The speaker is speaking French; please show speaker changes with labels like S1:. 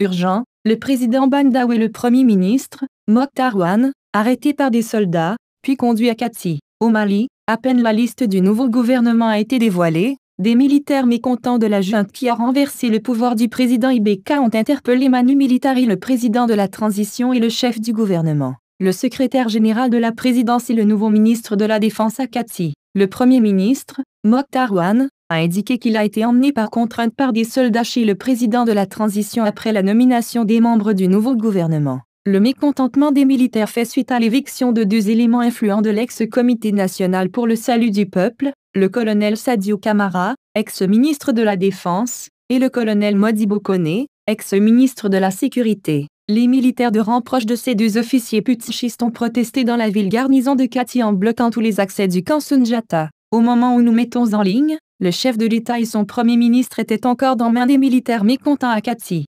S1: urgent, le président Bandaou et le premier ministre, Mokhtarwan, arrêtés par des soldats, puis conduits à Kati. Au Mali, à peine la liste du nouveau gouvernement a été dévoilée, des militaires mécontents de la junte qui a renversé le pouvoir du président Ibeka ont interpellé Manu Militari le président de la transition et le chef du gouvernement, le secrétaire général de la présidence et le nouveau ministre de la Défense à Kati. Le Premier ministre, Mokhtar Wan, a indiqué qu'il a été emmené par contrainte par des soldats chez le président de la transition après la nomination des membres du nouveau gouvernement. Le mécontentement des militaires fait suite à l'éviction de deux éléments influents de l'ex-Comité national pour le salut du peuple, le colonel Sadio Kamara, ex-ministre de la Défense, et le colonel Modibo Koné, ex-ministre de la Sécurité. Les militaires de rang proche de ces deux officiers putschistes ont protesté dans la ville garnison de Kati en bloquant tous les accès du camp Sunjata. Au moment où nous mettons en ligne, le chef de l'État et son premier ministre étaient encore dans main des militaires mécontents à Kati.